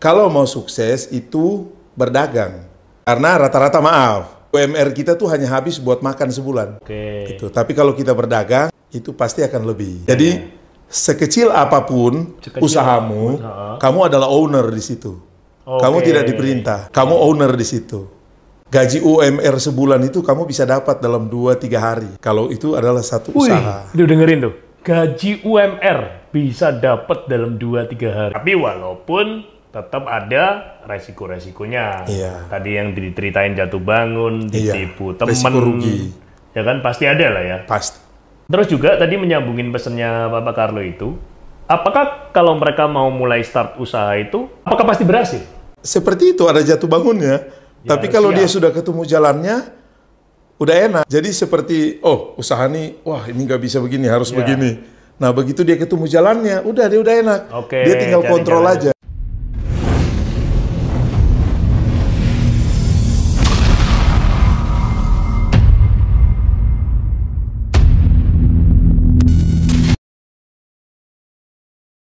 Kalau mau sukses itu berdagang. Karena rata-rata maaf, UMR kita tuh hanya habis buat makan sebulan. Oke. Okay. Itu. Tapi kalau kita berdagang itu pasti akan lebih. Iya, Jadi iya. sekecil apapun sekecil usahamu, usaha. kamu adalah owner di situ. Okay. Kamu tidak diperintah, kamu owner di situ. Gaji UMR sebulan itu kamu bisa dapat dalam 2-3 hari. Kalau itu adalah satu Wih, usaha. Duh dengerin tuh. Gaji UMR bisa dapat dalam 2-3 hari. Tapi walaupun tetap ada resiko-resikonya. Iya. Tadi yang diceritain jatuh bangun, iya. ditipu iya. temen, rugi. ya kan pasti ada lah ya. Pasti. Terus juga tadi menyambungin pesannya Bapak Carlo itu, apakah kalau mereka mau mulai start usaha itu, apakah pasti berhasil? Seperti itu ada jatuh bangunnya. Ya, Tapi kalau siap. dia sudah ketemu jalannya, udah enak. Jadi seperti, oh usaha nih, wah ini nggak bisa begini, harus ya. begini. Nah begitu dia ketemu jalannya, udah dia udah enak. Oke, dia tinggal kontrol jalan. aja.